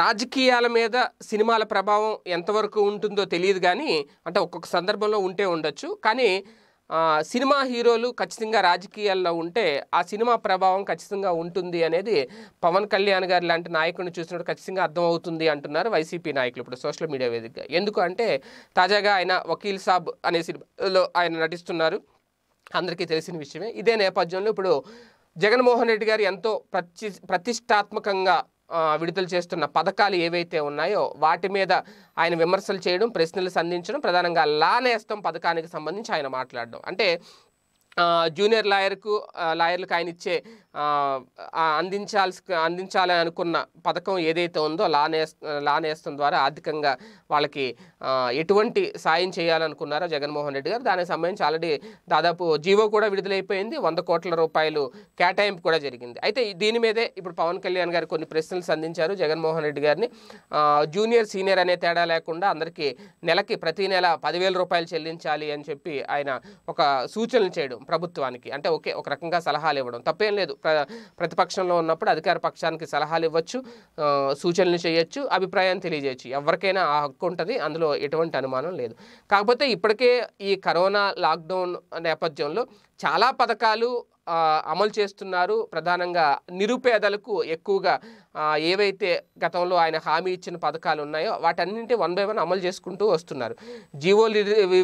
రాజకీయాల మీద సినిమాల ప్రభావం ఎంతవరకు ఉంటుందో తెలియదు కానీ అంటే ఒక్కొక్క సందర్భంలో ఉంటే ఉండొచ్చు కానీ సినిమా హీరోలు ఖచ్చితంగా రాజకీయాల్లో ఉంటే ఆ సినిమా ప్రభావం ఖచ్చితంగా ఉంటుంది అనేది పవన్ కళ్యాణ్ గారు లాంటి నాయకుడిని చూసినప్పుడు ఖచ్చితంగా అర్థమవుతుంది అంటున్నారు వైసీపీ నాయకులు ఇప్పుడు సోషల్ మీడియా వేదికగా ఎందుకు అంటే తాజాగా ఆయన వకీల్ సాబ్ అనే సినిమాలో ఆయన నటిస్తున్నారు అందరికీ తెలిసిన విషయమే ఇదే నేపథ్యంలో ఇప్పుడు జగన్మోహన్ రెడ్డి గారు ఎంతో ప్రతి ప్రతిష్టాత్మకంగా విడుదల చేస్తున్న పథకాలు ఏవైతే ఉన్నాయో వాటి మీద ఆయన విమర్శలు చేయడం ప్రశ్నలు సంధించడం ప్రధానంగా లా నేస్తం పథకానికి సంబంధించి ఆయన మాట్లాడడం అంటే జూనియర్ లాయర్కు లాయర్లకు ఆయన ఇచ్చే అందించాల్సి అందించాలి అనుకున్న పథకం ఏదైతే ఉందో లా నేస్ లా నేస్తం ద్వారా ఆర్థికంగా వాళ్ళకి ఎటువంటి సాయం చేయాలనుకున్నారో జగన్మోహన్ రెడ్డి గారు దానికి సంబంధించి ఆల్రెడీ దాదాపు జీవో కూడా విడుదలైపోయింది వంద కోట్ల రూపాయలు కేటాయింపు కూడా జరిగింది అయితే దీని మీదే ఇప్పుడు పవన్ కళ్యాణ్ గారు కొన్ని ప్రశ్నలు సంధించారు జగన్మోహన్ రెడ్డి గారిని జూనియర్ సీనియర్ అనే తేడా లేకుండా అందరికీ నెలకి ప్రతి నెల పదివేల రూపాయలు చెల్లించాలి అని చెప్పి ఆయన ఒక సూచనలు చేయడం ప్రభుత్వానికి అంటే ఒకే ఒక రకంగా సలహాలు ఇవ్వడం తప్పేం లేదు ప్రతిపక్షంలో ఉన్నప్పుడు అధికార పక్షానికి సలహాలు ఇవ్వచ్చు సూచనలు చేయొచ్చు అభిప్రాయాన్ని తెలియజేయచ్చు ఎవరికైనా ఆ హక్కు ఉంటుంది అందులో ఎటువంటి అనుమానం లేదు కాకపోతే ఇప్పటికే ఈ కరోనా లాక్డౌన్ నేపథ్యంలో చాలా పథకాలు అమలు చేస్తున్నారు ప్రధానంగా నిరుపేదలకు ఎక్కువగా ఏవైతే గతంలో ఆయన హామీ ఇచ్చిన పథకాలు ఉన్నాయో వాటన్నింటి వన్ బై వన్ అమలు చేసుకుంటూ వస్తున్నారు జీవోలు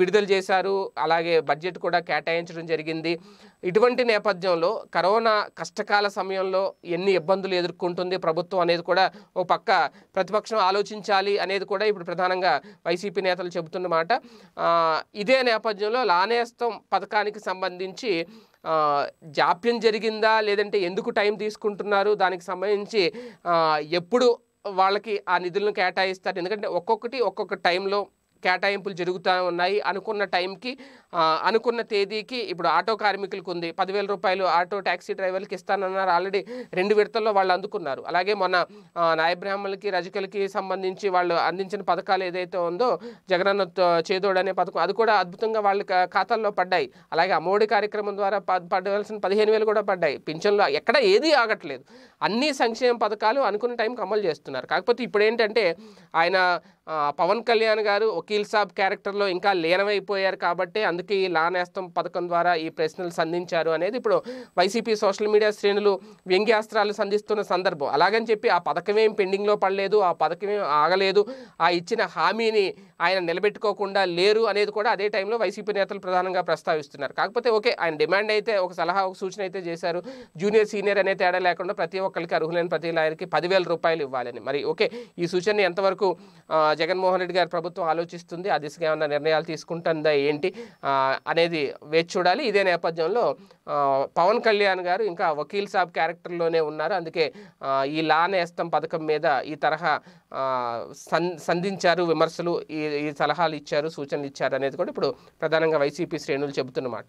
విడుదల చేశారు అలాగే బడ్జెట్ కూడా కేటాయించడం జరిగింది ఇటువంటి నేపథ్యంలో కరోనా కష్టకాల సమయంలో ఎన్ని ఇబ్బందులు ఎదుర్కొంటుంది ప్రభుత్వం అనేది కూడా ఓ పక్క ప్రతిపక్షం ఆలోచించాలి అనేది కూడా ఇప్పుడు ప్రధానంగా వైసీపీ నేతలు చెబుతున్నమాట ఇదే నేపథ్యంలో లానేస్తం పథకానికి సంబంధించి జాప్యం జరిగిందా లేదంటే ఎందుకు టైం తీసుకుంటున్నారు దానికి సంబంధించి ఎప్పుడు వాళ్ళకి ఆ నిధులను కేటాయిస్తారు ఎందుకంటే ఒక్కొక్కటి ఒక్కొక్క టైంలో కేటాయింపులు జరుగుతూ ఉన్నాయి అనుకున్న టైంకి అనుకున్న తేదీకి ఇప్పుడు ఆటో కార్మికులకు ఉంది పదివేల రూపాయలు ఆటో ట్యాక్సీ డ్రైవర్లకి ఇస్తానన్నారు ఆల్రెడీ రెండు విడతల్లో వాళ్ళు అందుకున్నారు అలాగే మొన్న నాయబ్రాహ్మణులకి రజకులకి సంబంధించి వాళ్ళు అందించిన పథకాలు ఏదైతే ఉందో జగనన్న చేదోడు అనే పథకం అది కూడా అద్భుతంగా వాళ్ళ ఖాతాల్లో పడ్డాయి అలాగే అమ్మఒడి కార్యక్రమం ద్వారా పడవలసిన పదిహేను వేలు కూడా పడ్డాయి పింఛన్లు ఎక్కడ ఏది ఆగట్లేదు అన్ని సంక్షేమ పథకాలు అనుకున్న టైంకి అమలు చేస్తున్నారు కాకపోతే ఇప్పుడు ఏంటంటే ఆయన పవన్ కళ్యాణ్ గారు వకీల్ సాబ్ క్యారెక్టర్లో ఇంకా లీనమైపోయారు కాబట్టి అందుకే ఈ లానేస్తం పథకం ద్వారా ఈ ప్రశ్నలు సంధించారు అనేది ఇప్పుడు వైసీపీ సోషల్ మీడియా శ్రేణులు వ్యంగ్యాస్త్రాలు సంధిస్తున్న సందర్భం అలాగని చెప్పి ఆ పథకమేం పెండింగ్లో పడలేదు ఆ పథకమేం ఆగలేదు ఆ ఇచ్చిన హామీని ఆయన నిలబెట్టుకోకుండా లేరు అనేది కూడా అదే టైంలో వైసీపీ నేతలు ప్రధానంగా ప్రస్తావిస్తున్నారు కాకపోతే ఓకే ఆయన డిమాండ్ అయితే ఒక సలహా ఒక సూచన అయితే చేశారు జూనియర్ సీనియర్ అనే తేడా లేకుండా ప్రతి ఒక్కరికి అర్హులైన ప్రతి లాయర్కి పదివేల రూపాయలు ఇవ్వాలని మరి ఓకే ఈ సూచనని ఎంతవరకు జగన్మోహన్ రెడ్డి గారి ప్రభుత్వం ఆలోచిస్తుంది ఆ దిశగా ఏమైనా నిర్ణయాలు తీసుకుంటుందా ఏంటి అనేది వేచి చూడాలి ఇదే నేపథ్యంలో పవన్ కళ్యాణ్ గారు ఇంకా వకీల్ సాబ్ క్యారెక్టర్లోనే ఉన్నారు అందుకే ఈ లా నేస్తం పథకం మీద ఈ తరహా సంధించారు విమర్శలు ఈ ఈ సలహాలు ఇచ్చారు సూచనలు ఇచ్చారు అనేది కూడా ఇప్పుడు ప్రధానంగా వైసీపీ శ్రేణులు చెబుతున్నమాట